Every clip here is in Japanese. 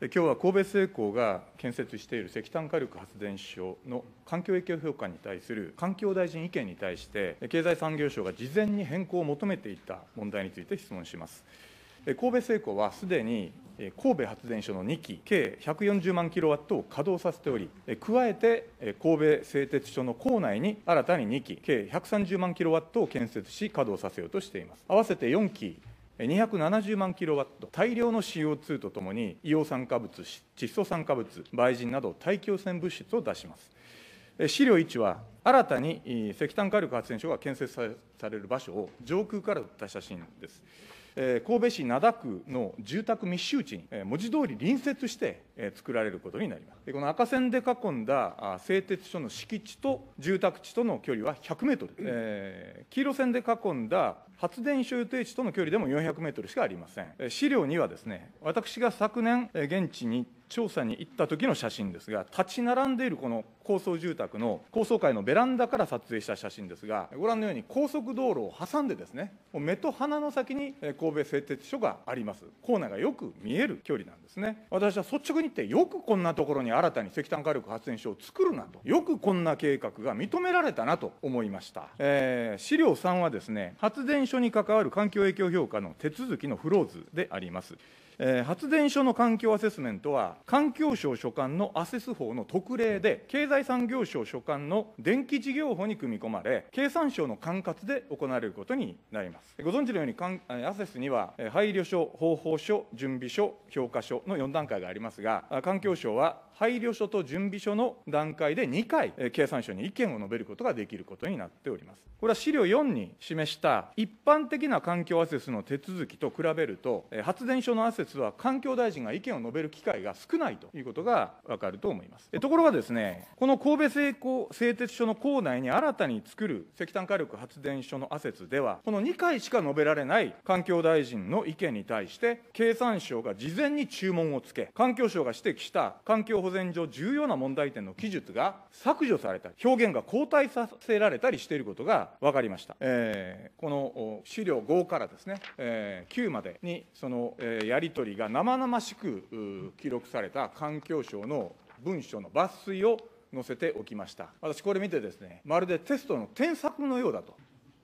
今日は神戸製鋼が建設している石炭火力発電所の環境影響評価に対する環境大臣意見に対して経済産業省が事前に変更を求めていた問題について質問します神戸製鋼はすでに神戸発電所の2基計140万キロワットを稼働させており加えて神戸製鉄所の構内に新たに2基計130万キロワットを建設し稼働させようとしています合わせて4基270万キロワット大量の CO2 とともに硫黄酸化物窒素酸化物バイジンなど大気汚染物質を出します資料1は新たに石炭火力発電所が建設される場所を上空から撮った写真です神戸市灘区の住宅密集地に文字通り隣接して作られることになります。でこの赤線で囲んだ製鉄所の敷地と住宅地との距離は100メートル、えー、黄色線で囲んだ発電所予定地との距離でも400メートルしかありません。資料にはですね、私が昨年現地に調査に行った時の写真ですが、立ち並んでいるこの高層住宅の高層階のベランダから撮影した写真ですが、ご覧のように高速道路を挟んでですね、もう目と鼻の先に神戸製鉄所があります。ナーがよく見える距離なんですね。私は率直にいてよくこんなところに新たに石炭火力発電所を作るなとよくこんな計画が認められたなと思いました、えー、資料3はですね発電所に関わる環境影響評価の手続きのフローズでありますえー、発電所の環境アセスメントは、環境省所管のアセス法の特例で、経済産業省所管の電気事業法に組み込まれ、経産省の管轄で行われることになります。ご存知のように、アセスには、配慮書、方法書、準備書、評価書の4段階がありますが、環境省は配慮書と準備書の段階で2回、経産省に意見を述べることができることになっております。これは資料4に示した一般的な環境アセスの手続きと比べると、発電所のアセスは環境大臣が意見を述べる機会が少ないということがわかると思います。ところがですね、この神戸製鋼製鉄所の構内に新たに作る石炭火力発電所のアセツでは、この2回しか述べられない環境大臣の意見に対して、経産省が事前に注文をつけ、環境省が指摘した環境保全上重要な問題点の記述が削除されたり、表現が後退させられたりしていることが分かりました。えー、この資料5からですね、えー、9までにその、えー、やりりが生々しく記録された環境省の文書の抜粋を載せておきました私これ見てですねまるでテストの添削のようだと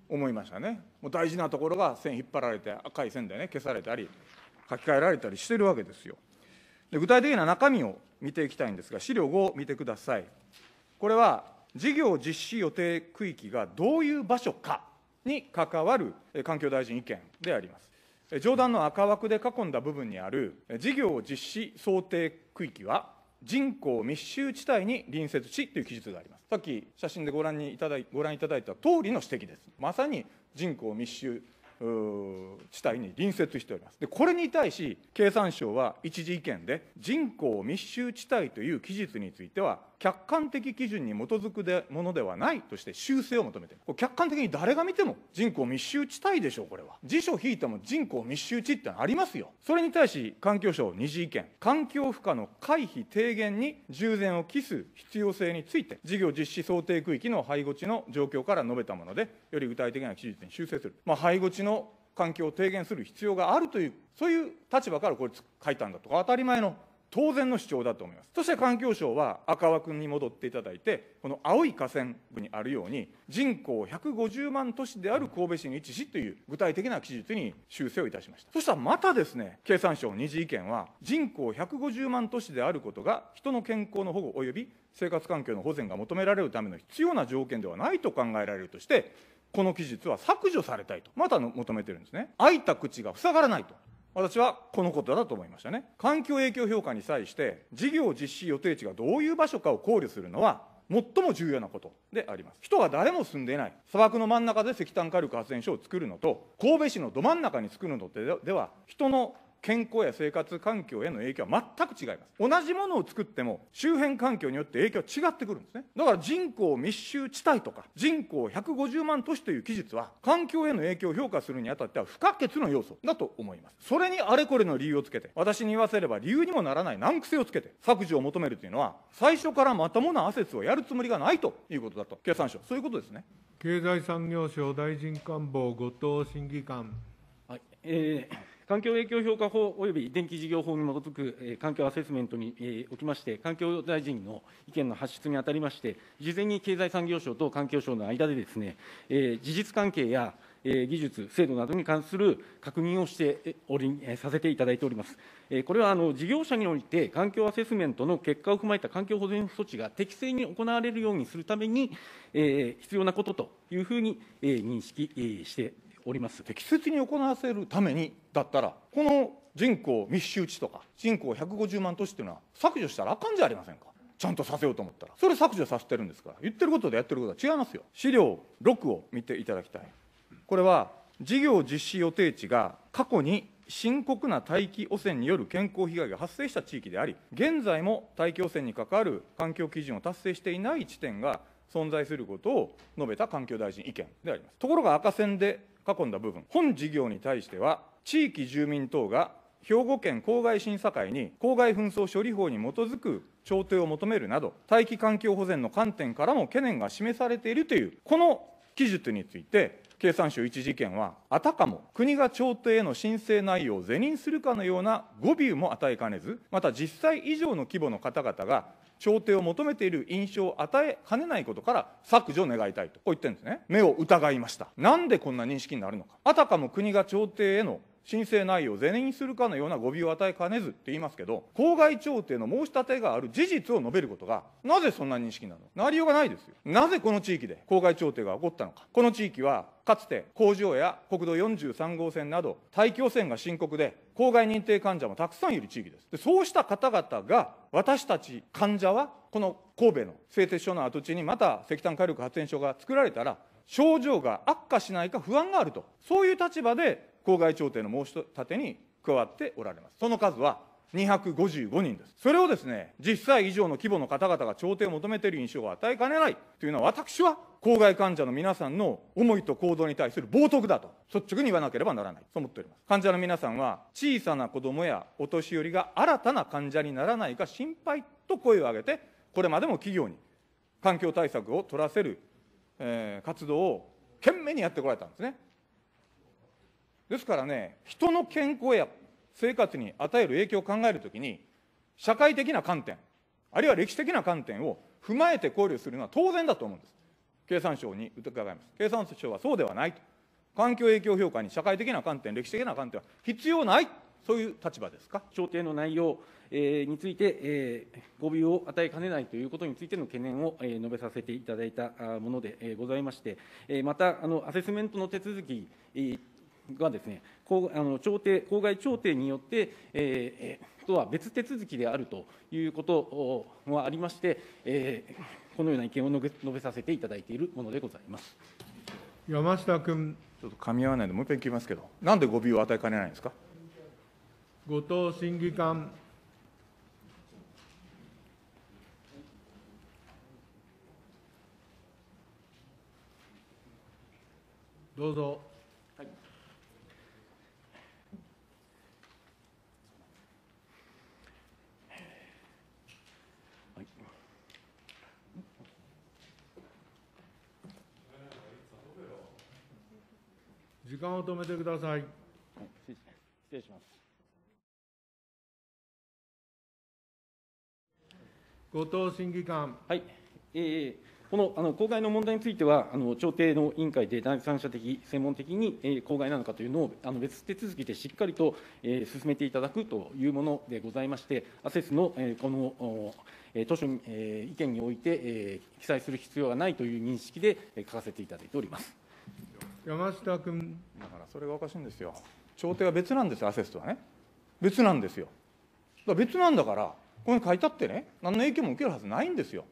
思いましたねもう大事なところが線引っ張られて赤い線でね消されたり書き換えられたりしてるわけですよで具体的な中身を見ていきたいんですが資料5を見てくださいこれは事業実施予定区域がどういう場所かに関わる環境大臣意見であります上段の赤枠で囲んだ部分にある事業実施想定区域は人口密集地帯に隣接しという記述がありますさっき写真でご覧にいただいご覧いただいた通りの指摘ですまさに人口密集地帯に隣接しておりますでこれに対し経産省は一時意見で人口密集地帯という記述については客観的基準に基づくでものではないとして修正を求めている客観的に誰が見ても人口密集地帯でしょうこれは辞書引いても人口密集地ってのありますよそれに対し環境省二次意見環境負荷の回避低減に従前を期す必要性について事業実施想定区域の配合地の状況から述べたものでより具体的な記述に修正する、まあ、配合地のの環境を低減する必要があるという、そういう立場からこれ書いたんだとか、当たり前の当然の主張だと思います。そして環境省は赤枠に戻っていただいて、この青い河川部にあるように、人口150万都市である神戸市に位置しという具体的な記述に修正をいたしました。そしたらまたですね、経産省2次意見は、人口150万都市であることが人の健康の保護及び生活環境の保全が求められるための必要な条件ではないと考えられるとして、この記述は削除されたいと、また求めてるんですね。開いた口が塞がらないと。私はこのことだと思いましたね。環境影響評価に際して、事業実施予定地がどういう場所かを考慮するのは、最も重要なことであります。人が誰も住んでいない、砂漠の真ん中で石炭火力発電所を作るのと、神戸市のど真ん中に作るのでは、人の健康や生活環境への影響は全く違います。同じものを作っても周辺環境によって影響は違ってくるんですね。だから人口密集地帯とか人口150万都市という記述は環境への影響を評価するにあたっては不可欠の要素だと思います。それにあれこれの理由をつけて私に言わせれば理由にもならない難癖をつけて削除を求めるというのは最初からまともなアセスをやるつもりがないということだと経産省そういうことですね。経済産業省大臣官房後藤審議官はい、えー環境影響評価法および電気事業法に基づく環境アセスメントにおきまして、環境大臣の意見の発出にあたりまして、事前に経済産業省と環境省の間で、ですね事実関係や技術、制度などに関する確認をしておりさせていただいております。これはあの事業者において、環境アセスメントの結果を踏まえた環境保全措置が適正に行われるようにするために、必要なことというふうに認識しております適切に行わせるためにだったらこの人口密集地とか人口150万都市っていうのは削除したらあかんじゃありませんかちゃんとさせようと思ったらそれ削除させてるんですから言ってることでやってることは違いますよ資料6を見ていただきたいこれは事業実施予定地が過去に深刻な大気汚染による健康被害が発生した地域であり現在も大気汚染に関わる環境基準を達成していない地点が存在することを述べた環境大臣意見でありますところが赤線で囲んだ部分、本事業に対しては、地域住民等が兵庫県郊外審査会に郊外紛争処理法に基づく調停を求めるなど、大気環境保全の観点からも懸念が示されているという、この記述について、経産省一事件は、あたかも国が調停への申請内容を是認するかのような誤尾も与えかねず、また実際以上の規模の方々が調停を求めている印象を与えかねないことから削除を願いたいとこう言ってるんですね目を疑いましたなんでこんな認識になるのかあたかも国が朝廷への申請内容を是認するかのような語尾を与えかねずって言いますけど、公害調停の申し立てがある事実を述べることが、なぜそんな認識なのなりようがないですよ。なぜこの地域で公害調停が起こったのか。この地域は、かつて工場や国道43号線など、大気汚染が深刻で、公害認定患者もたくさんいる地域です。でそうした方々が、私たち患者は、この神戸の製鉄所の跡地にまた石炭火力発電所が作られたら、症状が悪化しないか不安があると、そういう立場で公害調停の申し立てに加わっておられます。その数は255人です。それをですね、10歳以上の規模の方々が調停を求めている印象を与えかねないというのは、私は公害患者の皆さんの思いと行動に対する冒涜だと、率直に言わなければならないと思っております。患者の皆さんは、小さな子供やお年寄りが新たな患者にならないか心配と声を上げて、これまでも企業に環境対策を取らせる、えー、活動を懸命にやってこられたんですね。ですからね、人の健康や生活に与える影響を考えるときに、社会的な観点、あるいは歴史的な観点を踏まえて考慮するのは当然だと思うんです。経産省に伺います。経産省はそうではないと。環境影響評価に社会的な観点、歴史的な観点は必要ない、そういう立場ですか。調停の内容、えー、について、えー、誤謬を与えかねないということについての懸念を、えー、述べさせていただいたもので、ございまして、えー、またあのアセスメントの手続き、えーがですね、こうあの調停公害調停によって、えー、とは別手続きであるということもありまして、えー、このような意見を述べ述べさせていただいているものでございます。山下君。ちょっと噛み合わないので、もう一回聞きますけど、なんで誤尾を与えかねないんですか。後藤審議官。どうぞ。時間を止めてください。失礼します。後藤審議官。はい。えー、このあの公害の問題については、あの調停の委員会で第三者的、専門的に、えー、公害なのかというのをあの別手続きでしっかりと、えー、進めていただくというものでございまして、アセスの、えー、この図書、え意見において、え記載する必要がないという認識で、え書かせていただいております。山下君。だからそれがおかしいんですよ。調停は別なんです、アセスとはね。別なんですよ。だ別なんだから、ここに書いたってね、何の影響も受けるはずないんですよ。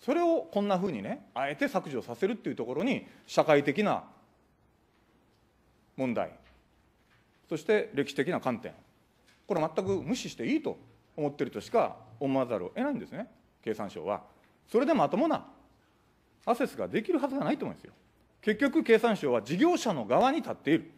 それをこんなふうにね、あえて削除させるっていうところに、社会的な問題、そして歴史的な観点、これ全く無視していいと思ってるとしか思わざるを得ないんですね、経産省は。それでまともなアセスができるはずがないと思うんですよ。結局経産省は事業者の側に立っている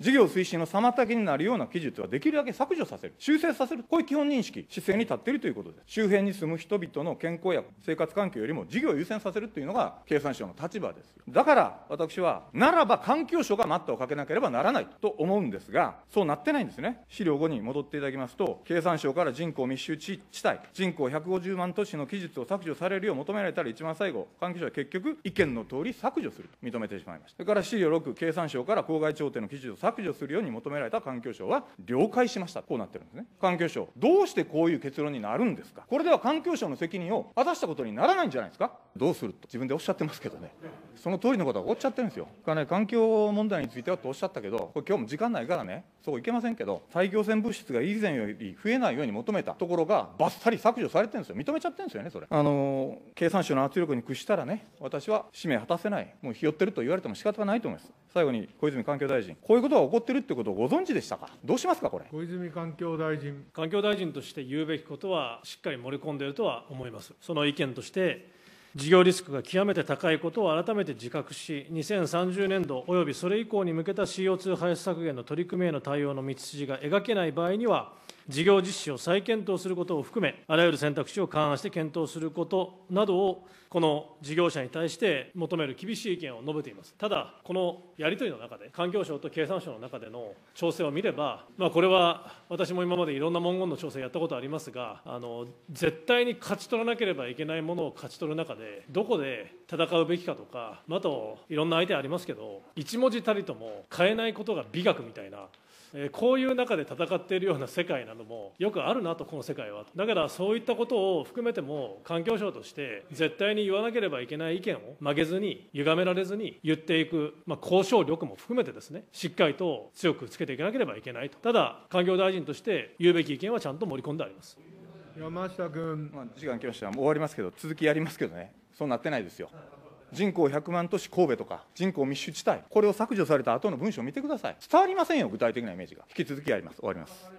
事業推進の妨げになるような記述はできるだけ削除させる、修正させる、こういう基本認識、姿勢に立っているということです。周辺に住む人々の健康や生活環境よりも事業を優先させるというのが経産省の立場です。だから私は、ならば環境省が待ったをかけなければならないと思うんですが、そうなってないんですね。資料5に戻っていただきますと、経産省から人口密集地帯、人口150万都市の記述を削除されるよう求められたら一番最後、環境省は結局、意見の通り削除すると認めてしまいました。それから資料6、経産省から公害調停の記述を削削除するように求められた環境省は了解しました。こうなってるんですね。環境省、どうしてこういう結論になるんですかこれでは環境省の責任を果たしたことにならないんじゃないですかどうすると自分でおっしゃってますけどね。その通りのことはおっちゃってるんですよ。かね、環境問題についてはとおっしゃったけど、これ今日も時間ないからね、そこいけませんけど、大気汚染物質が以前より増えないように求めたところが、ばっさり削除されてるんですよ。認めちゃってるんですよね、それ。あのー、経産省の圧力に屈したらね、私は使命果たせない、もうひよってると言われても仕方がないと思います。最後に小泉環境大臣、こういうことが起こってるってことをご存知でしたか、どうしますか、これ小泉環境大臣。環境大臣として言うべきことは、しっかり盛り込んでいるとは思います。その意見として事業リスクが極めて高いことを改めて自覚し、2030年度およびそれ以降に向けた CO2 排出削減の取り組みへの対応の道筋が描けない場合には、事業実施を再検討することを含め、あらゆる選択肢を勘案して検討することなどを、この事業者に対して求める厳しい意見を述べています。ただ、このやり取りの中で、環境省と経産省の中での調整を見れば、まあ、これは私も今までいろんな文言の調整やったことありますが、あの絶対に勝ち取らなければいけないものを勝ち取る中で、どこで戦うべきかとか、あといろんな相手ありますけど、一文字たりとも変えないことが美学みたいな。こういう中で戦っているような世界などもよくあるなとこの世界はだからそういったことを含めても環境省として絶対に言わなければいけない意見を曲げずに歪められずに言っていく、まあ、交渉力も含めてですねしっかりと強くつけていかなければいけないとただ環境大臣として言うべき意見はちゃんと盛り込んであります山下君、まあ、時間来ましたもう終わりますけど続きやりますけどねそうなってないですよ人口100万都市神戸とか人口密集地帯これを削除された後の文章を見てください伝わりませんよ具体的なイメージが引き続きやります終わります